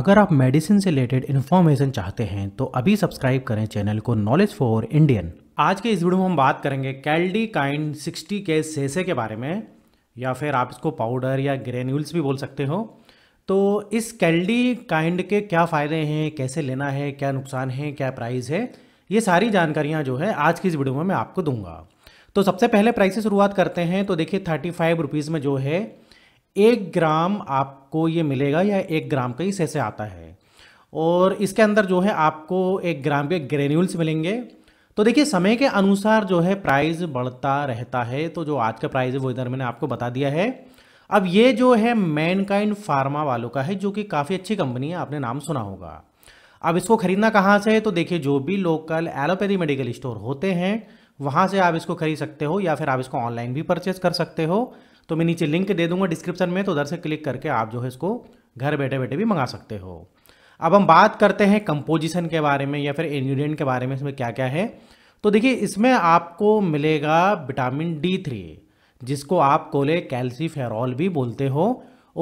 अगर आप मेडिसिन से रिलेटेड इन्फॉर्मेशन चाहते हैं तो अभी सब्सक्राइब करें चैनल को नॉलेज फॉर इंडियन आज के इस वीडियो में हम बात करेंगे कैल्डी काइंड सिक्सटी के सेसे के बारे में या फिर आप इसको पाउडर या ग्रेन्यूल्स भी बोल सकते हो तो इस कैल्डी काइंड के क्या फ़ायदे हैं कैसे लेना है क्या नुकसान है क्या प्राइस है ये सारी जानकारियाँ जो है आज की इस वीडियो में मैं आपको दूंगा तो सबसे पहले प्राइस से शुरुआत करते हैं तो देखिए थर्टी फाइव रुपीज़ में जो है एक ग्राम आपको ये मिलेगा या एक ग्राम का ही सैसे आता है और इसके अंदर जो है आपको एक ग्राम के ग्रेन्यूल्स मिलेंगे तो देखिए समय के अनुसार जो है प्राइस बढ़ता रहता है तो जो आज का प्राइस है वो इधर मैंने आपको बता दिया है अब ये जो है मैनकाइंड फार्मा वालों का है जो कि काफ़ी अच्छी कंपनी है आपने नाम सुना होगा अब इसको खरीदना कहाँ से है तो देखिए जो भी लोकल एलोपैथी मेडिकल स्टोर होते हैं वहाँ से आप इसको खरीद सकते हो या फिर आप इसको ऑनलाइन भी परचेज कर सकते हो तो मैं नीचे लिंक दे दूंगा डिस्क्रिप्शन में तो उधर से क्लिक करके आप जो है इसको घर बैठे बैठे भी मंगा सकते हो अब हम बात करते हैं कंपोजिशन के बारे में या फिर इन्ग्रीडियंट के बारे में इसमें क्या क्या है तो देखिए इसमें आपको मिलेगा विटामिन डी थ्री जिसको आप कोले कैल्सीफेरॉल भी बोलते हो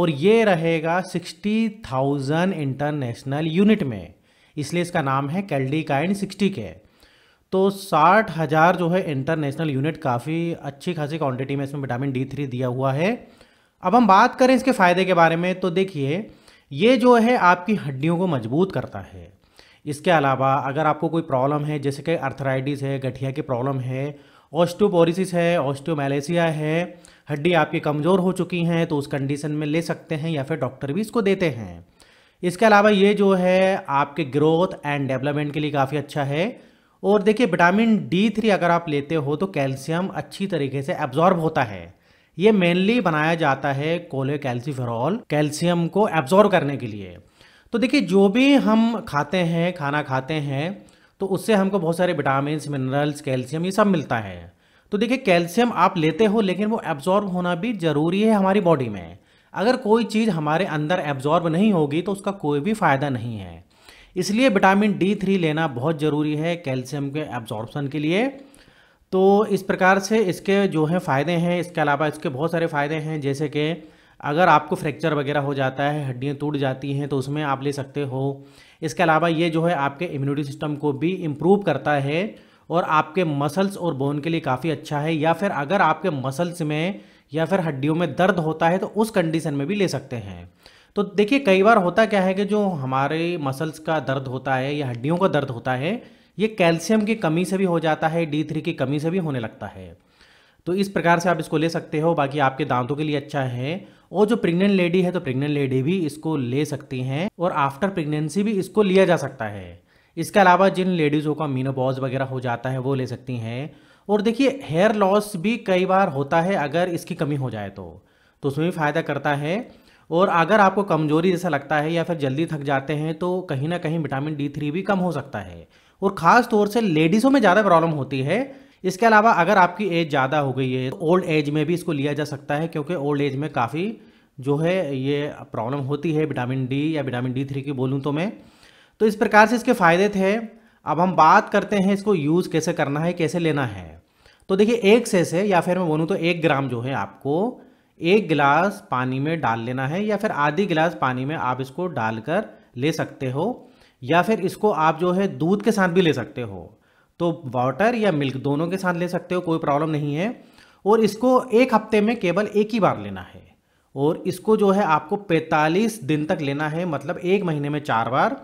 और ये रहेगा सिक्सटी थाउजेंड इंटरनेशनल यूनिट में इसलिए इसका नाम है कैल्डी काइन सिक्सटी के तो साठ हज़ार जो है इंटरनेशनल यूनिट काफ़ी अच्छी खासी क्वांटिटी में इसमें विटामिन डी थ्री दिया हुआ है अब हम बात करें इसके फ़ायदे के बारे में तो देखिए ये जो है आपकी हड्डियों को मजबूत करता है इसके अलावा अगर आपको कोई प्रॉब्लम है जैसे कि अर्थराइटिस है गठिया की प्रॉब्लम है ऑस्टोपोरिसिस है ऑस्टोमेलेसिया है हड्डी आपकी कमज़ोर हो चुकी हैं तो उस कंडीशन में ले सकते हैं या फिर डॉक्टर भी इसको देते हैं इसके अलावा ये जो है आपके ग्रोथ एंड डेवलपमेंट के लिए काफ़ी अच्छा है और देखिए विटामिन डी थ्री अगर आप लेते हो तो कैल्शियम अच्छी तरीके से एब्जॉर्ब होता है ये मेनली बनाया जाता है कोले कैल्सीफेरॉल कैल्शियम को एब्जॉर्ब करने के लिए तो देखिए जो भी हम खाते हैं खाना खाते हैं तो उससे हमको बहुत सारे विटामिन मिनरल्स कैल्शियम ये सब मिलता है तो देखिए कैल्शियम आप लेते हो लेकिन वो एब्जॉर्ब होना भी ज़रूरी है हमारी बॉडी में अगर कोई चीज़ हमारे अंदर एब्जॉर्ब नहीं होगी तो उसका कोई भी फ़ायदा नहीं है इसलिए विटामिन डी थ्री लेना बहुत ज़रूरी है कैल्शियम के एब्जॉर्बसन के लिए तो इस प्रकार से इसके जो है फ़ायदे हैं इसके अलावा इसके बहुत सारे फ़ायदे हैं जैसे कि अगर आपको फ्रैक्चर वगैरह हो जाता है हड्डियाँ टूट जाती हैं तो उसमें आप ले सकते हो इसके अलावा ये जो है आपके इम्यूनिटी सिस्टम को भी इम्प्रूव करता है और आपके मसल्स और बोन के लिए काफ़ी अच्छा है या फिर अगर आपके मसल्स में या फिर हड्डियों में दर्द होता है तो उस कंडीशन में भी ले सकते हैं तो देखिए कई बार होता क्या है कि जो हमारे मसल्स का दर्द होता है या हड्डियों का दर्द होता है ये कैल्शियम की कमी से भी हो जाता है डी थ्री की कमी से भी होने लगता है तो इस प्रकार से आप इसको ले सकते हो बाकी आपके दांतों के लिए अच्छा है और जो प्रेग्नेंट लेडी है तो प्रेग्नेंट लेडी भी इसको ले सकती हैं और आफ्टर प्रेगनेंसी भी इसको लिया जा सकता है इसके अलावा जिन लेडीज़ों का मीनोबॉज वगैरह हो जाता है वो ले सकती हैं और देखिए हेयर लॉस भी कई बार होता है अगर इसकी कमी हो जाए तो तो उसमें भी फ़ायदा करता है और अगर आपको कमजोरी जैसा लगता है या फिर जल्दी थक जाते हैं तो कहीं ना कहीं विटामिन डी थ्री भी कम हो सकता है और ख़ास तौर से लेडीज़ों में ज़्यादा प्रॉब्लम होती है इसके अलावा अगर आपकी एज ज़्यादा हो गई है तो ओल्ड एज में भी इसको लिया जा सकता है क्योंकि ओल्ड एज में काफ़ी जो है ये प्रॉब्लम होती है विटामिन डी या विटामिन डी थ्री की बोलूँ तो मैं तो इस प्रकार से इसके फ़ायदे थे अब हम बात करते हैं इसको यूज़ कैसे करना है कैसे लेना है तो देखिए एक से या फिर मैं बोलूँ तो एक ग्राम जो है आपको एक गिलास पानी में डाल लेना है या फिर आधी गिलास पानी में आप इसको डालकर ले सकते हो या फिर इसको आप जो है दूध के साथ भी ले सकते हो तो वाटर या मिल्क दोनों के साथ ले सकते हो कोई प्रॉब्लम नहीं है और इसको एक हफ्ते में केवल एक ही बार लेना है और इसको जो है आपको 45 दिन तक लेना है मतलब एक महीने में चार बार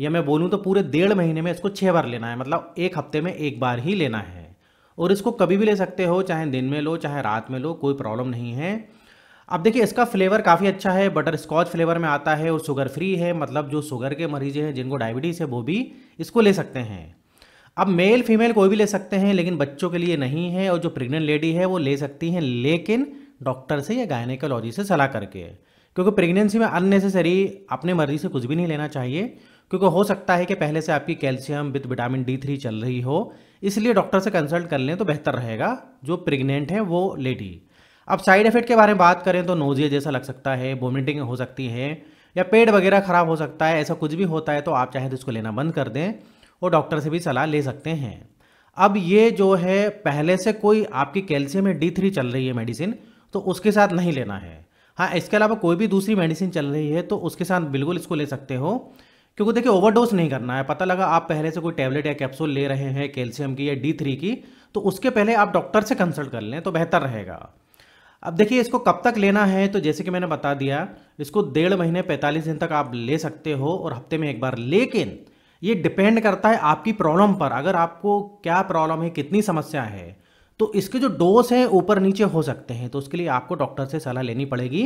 या मैं बोलूँ तो पूरे डेढ़ महीने में इसको छः बार लेना है मतलब एक हफ्ते में एक बार ही लेना है और इसको कभी भी ले सकते हो चाहे दिन में लो चाहे रात में लो कोई प्रॉब्लम नहीं है अब देखिए इसका फ्लेवर काफ़ी अच्छा है बटर स्कॉच फ्लेवर में आता है और शुगर फ्री है मतलब जो शुगर के मरीज हैं जिनको डायबिटीज़ है वो भी इसको ले सकते हैं अब मेल फीमेल कोई भी ले सकते हैं लेकिन बच्चों के लिए नहीं है और जो प्रेग्नेंट लेडी है वो ले सकती हैं लेकिन डॉक्टर से या गायनेकोलॉजी से सलाह करके क्योंकि प्रेगनेंसी में अननेसेसरी अपने मर्जी से कुछ भी नहीं लेना चाहिए क्योंकि हो सकता है कि पहले से आपकी calcium with vitamin D three चल रही हो इसलिए डॉक्टर से कंसल्ट कर लें तो बेहतर रहेगा जो प्रेग्नेंट है वो लेडी अब साइड इफेक्ट के बारे में बात करें तो नोजिया जैसा लग सकता है वोमिटिंग हो सकती है या पेट वगैरह ख़राब हो सकता है ऐसा कुछ भी होता है तो आप चाहें तो इसको लेना बंद कर दें और डॉक्टर से भी सलाह ले सकते हैं अब ये जो है पहले से कोई आपकी कैल्शियम में डी थ्री चल रही है मेडिसिन तो उसके साथ नहीं लेना है हाँ इसके अलावा कोई भी दूसरी मेडिसिन चल रही है तो उसके साथ बिल्कुल इसको ले सकते हो क्योंकि देखिए ओवरडोज नहीं करना है पता लगा आप पहले से कोई टैबलेट या कैप्सूल ले रहे हैं कैल्शियम की या डी थ्री की तो उसके पहले आप डॉक्टर से कंसल्ट कर लें तो बेहतर रहेगा अब देखिए इसको कब तक लेना है तो जैसे कि मैंने बता दिया इसको डेढ़ महीने 45 दिन तक आप ले सकते हो और हफ्ते में एक बार लेकिन ये डिपेंड करता है आपकी प्रॉब्लम पर अगर आपको क्या प्रॉब्लम है कितनी समस्या है तो इसके जो डोज हैं ऊपर नीचे हो सकते हैं तो उसके लिए आपको डॉक्टर से सलाह लेनी पड़ेगी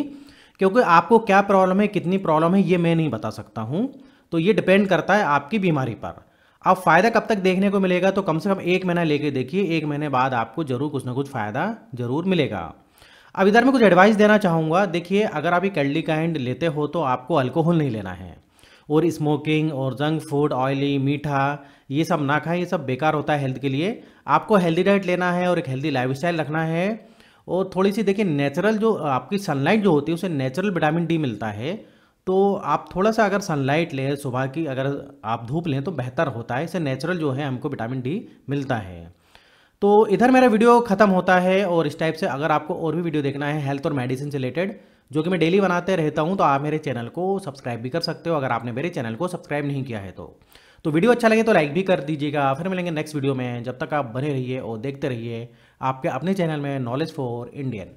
क्योंकि आपको क्या प्रॉब्लम है कितनी प्रॉब्लम है ये मैं नहीं बता सकता हूँ तो ये डिपेंड करता है आपकी बीमारी पर अब फ़ायदा कब तक देखने को मिलेगा तो कम से कम एक महीना लेके देखिए एक महीने बाद आपको ज़रूर कुछ ना कुछ फ़ायदा ज़रूर मिलेगा अब इधर मैं कुछ एडवाइस देना चाहूँगा देखिए अगर आप एक एल्डिकाइंड लेते हो तो आपको अल्कोहल नहीं लेना है और स्मोकिंग और जंक फूड ऑयली मीठा ये सब ना खाएं ये सब बेकार होता है हेल्थ के लिए आपको हेल्दी डाइट लेना है और एक हेल्दी लाइफस्टाइल रखना है और थोड़ी सी देखिए नेचुरल जो आपकी सनलाइट जो होती है उसे नेचुरल विटामिन डी मिलता है तो आप थोड़ा सा अगर सनलाइट लें सुबह की अगर आप धूप लें तो बेहतर होता है इससे नेचुरल जो है हमको विटामिन डी मिलता है तो इधर मेरा वीडियो ख़त्म होता है और इस टाइप से अगर आपको और भी वीडियो देखना है हेल्थ और मेडिसिन से रिलेटेड जो कि मैं डेली बनाते रहता हूँ तो आप मेरे चैनल को सब्सक्राइब भी कर सकते हो अगर आपने मेरे चैनल को सब्सक्राइब नहीं किया है तो तो वीडियो अच्छा लगे तो लाइक भी कर दीजिएगा फिर मिलेंगे नेक्स्ट वीडियो में जब तक आप बने रहिए और देखते रहिए आपके अपने चैनल में नॉलेज फॉर इंडियन